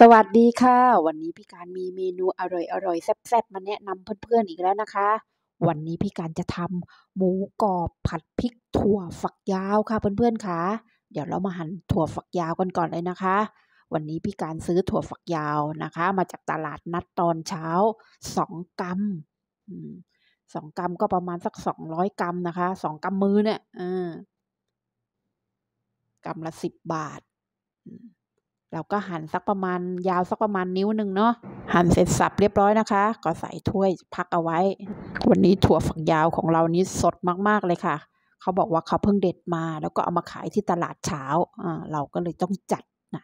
สวัสดีค่ะ วันนี้พี่การมีเมนูอร่อยอร่อยแซ่บๆมาแนะนำเพื่อนๆอีกแล้วนะคะ วันนี้พี่การจะทำหมูกรอบผัดพริกถั่วฝักยาวค่ะ เพื่อนๆค่ะเดี๋ยวเรามาหั่นถั่วฝักยาวกันก่อนเลยนะคะ วันนี้พี่การซื้อถั่วฝักยาวนะคะ มาจากตลาดนัดตอนเช้าสองกรัมสองกรัมก็ประมาณสักสองร้อยกรัมนะคะสองกรัมมือเนี่ยกรัมละสิบบาทเราก็หั่นสักประมาณยาวสักประมาณนิ้วหนึ่งเนาะหั่นเสร็จสับเรียบร้อยนะคะก็ใส่ถ้วยพักเอาไว้ วันนี้ถั่วฝักยาวของเรานี้สดมากๆเลยค่ะ เขาบอกว่าเขาเพิ่งเด็ดมา แล้วก็เอามาขายที่ตลาดเช้าอ่าเราก็เลยต้องจัดนะ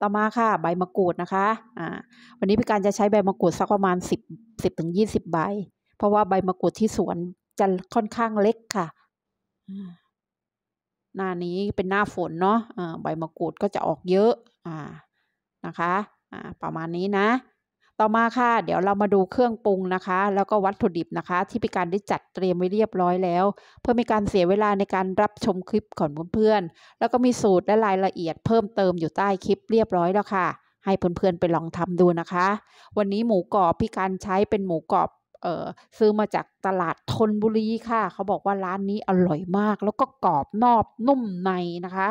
ต่อมาค่ะ ใบมะกรูดนะคะ อ่าวันนี้พี่การจะใช้ใบมะกรูดสักประมาณ10 10ถึง20ใบเพราะว่าใบมะกรูด ที่สวนจะค่อนข้างเล็กค่ะหน้านี้เป็นหน้าฝนเนาะใบมะกรูดก็จะออกเยอะอานะคะะประมาณนี้นะ ต่อมาค่ะเดี๋ยวเรามาดูเครื่องปรุงนะคะ แล้วก็วัตถุดิบนะคะ ที่พิการได้จัดเตรียมไว้เรียบร้อยแล้ว เพื่อมีการเสียเวลาในการรับชมคลิปของเพื่อนๆแล้วก็มีสูตรและรายละเอียดเพิ่มเติมอยู่ใต้คลิปเรียบร้อยแล้วค่ะ ให้เพื่อนๆ ไปลองทำดูนะคะ วันนี้หมูกรอบพี่การใช้เป็นหมูกรอบเออซื้อมาจากตลาดทนบุรีค่ะ เขาบอกว่าร้านนี้อร่อยมาก แล้วก็กรอบนอบนุ่มในนะคะ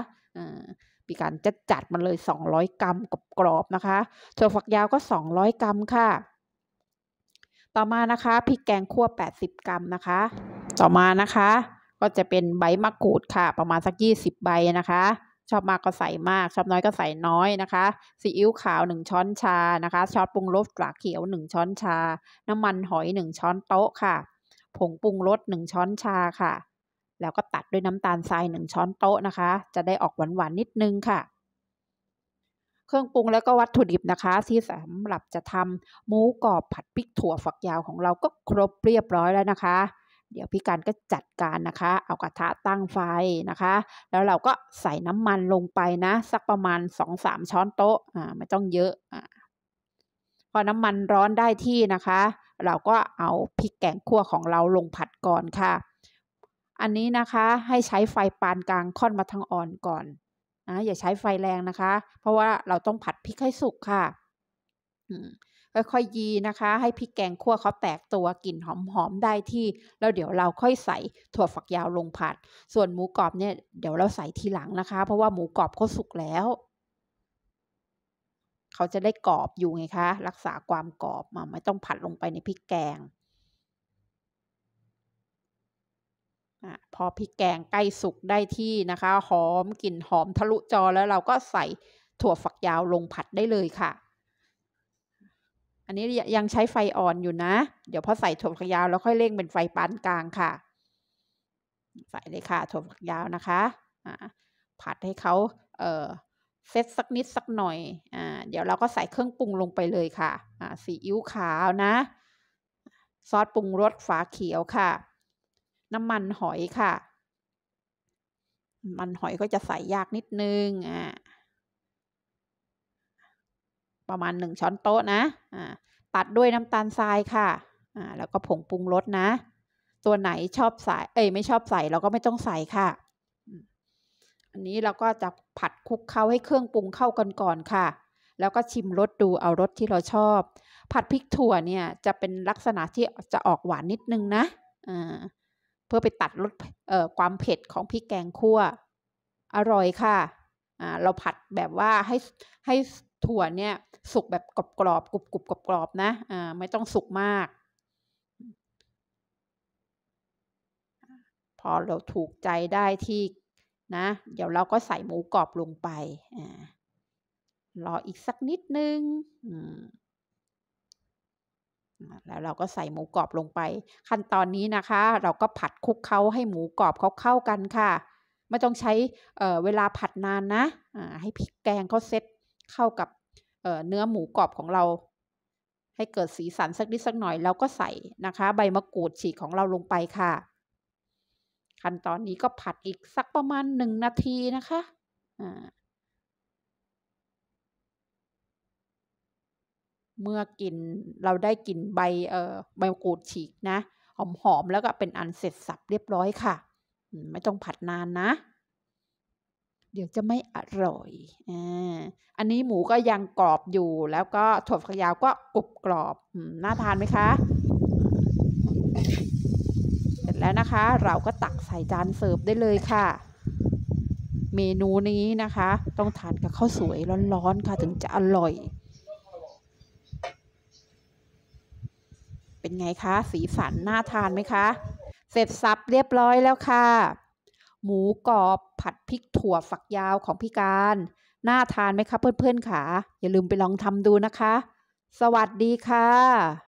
มีการจะจัดมันเลย 200 กรัมกับกรอบนะคะถั่วฝักยาวก็ 200 กรัมค่ะ ต่อมานะคะพริกแกงคั่ว80 กรัมนะคะ ต่อมานะคะ ก็จะเป็นใบมะกรูดค่ะ ประมาณสัก 20 ใบนะคะชอบมากก็ใส่มากชอบน้อยก็ใส่น้อยนะคะซีอิ๊วขาว1ช้อนชานะคะ้อนปรุงรสลาเขียว1ช้อนชา น้ำมันหอย 1ช้อนโต๊ะค่ะ ผงปรุงรส1ช้อนชาค่ะ แล้วก็ตัดด้วยน้ำตาลทราย1ช้อนโต๊ะนะคะ จะได้ออกหวานๆนนิดนึงค่ะ เครื่องปรุงแล้วก็วัตถุดิบนะคะที่สำหรับจะทำหมูกรอบผัดพริกถั่วฝักยาวของเราก็ครบเรียบร้อยแล้วนะคะเดี๋ยวพี่การก็จัดการนะคะ เอากระทะตั้งไฟนะคะ แล้วเราก็ใส่น้ำมันลงไปนะ สักประมาณ2-3ช้อนโต๊ะ อ่าไม่ต้องเยอะ อ่าพอน้ำมันร้อนได้ที่นะคะ เราก็เอาพริกแกงคั่วของเราลงผัดก่อนค่ะ อันนี้นะคะให้ใช้ไฟปานกลางค่อนมาทางอ่อนก่อนนะอย่าใช้ไฟแรงนะคะ เพราะว่าเราต้องผัดพริกให้สุกค่ะค่อยๆยีนะคะ ให้พริกแกงคั่วเขาแตกตัวกลิ่นหอมๆได้ที่แล้วเดี๋ยวเราค่อยใส่ถั่วฝักยาวลงผัด ส่วนหมูกรอบเนี่ยเดี๋ยวเราใส่ทีหลังนะคะ เพราะว่าหมูกรอบเขาสุกแล้วเขาจะได้กรอบอยู่ไงคะรักษาความกรอบมาไม่ต้องผัดลงไปในพริกแกงอพอพริกแกงใกล้สุกได้ที่นะคะ หอมกลิ่นหอมทะลุจอแล้วเราก็ใส่ถั่วฝักยาวลงผัดได้เลยค่ะอันนี้ยังใช้ไฟอ่อนอยู่นะ เดี๋ยวพอใส่ถั่วฝักยาว แล้วค่อยเร่งเป็นไฟปานกลางค่ะ ใส่เลยค่ะถั่วฝักยาวนะคะ อ่า ผัดให้เขา เออเซตสักนิดสักหน่อย อ่า เดี๋ยวเราก็ใส่เครื่องปรุงลงไปเลยค่ะ อ่าซีอิ๊วขาวนะ ซอสปรุงรสฝาเขียวค่ะ น้ำมันหอยค่ะ มันหอยก็จะใส่ยากนิดนึงอ่าประมาณ1ช้อนโต๊ะนะะตัดด้วยน้ำตาลทรายค่ะแล้วก็ผงปรุงรสนะ ตัวไหนชอบใส่เอ้ยไม่ชอบใส่เราก็ไม่ต้องใส่ค่ะ อันนี้เราก็จะผัดคลุกเข้าให้เครื่องปรุงเข้ากันก่อนค่ะ แล้วก็ชิมรสดูเอารสที่เราชอบ ผัดพริกถั่วเนี่ย จะเป็นลักษณะที่จะออกหวานนิดนึงนะะเพื่อไปตัดรสความเผ็ด ของพริกแกงคั่ว อร่อยค่ะเราผัดแบบว่าให้ให้ถั่วเนี่ย สุกแบบกรอบกรอบกรุบกรกรอบกรอบนะ อ่าไม่ต้องสุกมาก พอเราถูกใจได้ที่นะเดี๋ยวเราก็ใส่หมูกรอบลงไปอ่ารออีกสักนิดนึงแล้วเราก็ใส่หมูกรอบลงไป ขั้นตอนนี้นะคะ เราก็ผัดคลุกเขาให้หมูกรอบเขาเข้ากันค่ะไม่ต้องใช้เเวลาผัดนานนะให้พริกแกงเขาเซ็ตเข้ากับเนื้อหมูกรอบของเรา ให้เกิดสีสันสักนิดสักหน่อยแล้วก็ใส่นะคะ ใบมะกรูดฉีกของเราลงไปค่ะ ขั้นตอนนี้ก็ผัดอีกสักประมาณหนึ่งนาทีนะคะเมื่อกินเราได้กินใบเอ่อใบมะกรูดฉีกนะหอมๆแล้วก็เป็นอันเสร็จสับเรียบร้อยค่ะ ไม่ต้องผัดนานนะเดี๋ยวจะไม่อร่อย อันนี้หมูก็ยังกรอบอยู่ แล้วก็ถั่วฝักยาวก็กรุบกรอบน่าทานไหมคะ เสร็จแล้วนะคะเราก็ตักใส่จานเสิร์ฟได้เลยค่ะ เมนูนี้นะคะ ต้องทานกับข้าวสวยร้อนๆค่ะถึงจะอร่อย เป็นไงคะสีสันน่าทานไหมคะ เสร็จสับเรียบร้อยแล้วค่ะหมูกรอบผัดพริกถั่วฝักยาวของพี่การน่าทานไหมคะเพื่อนๆค่ะ อย่าลืมไปลองทำดูนะคะ สวัสดีค่ะ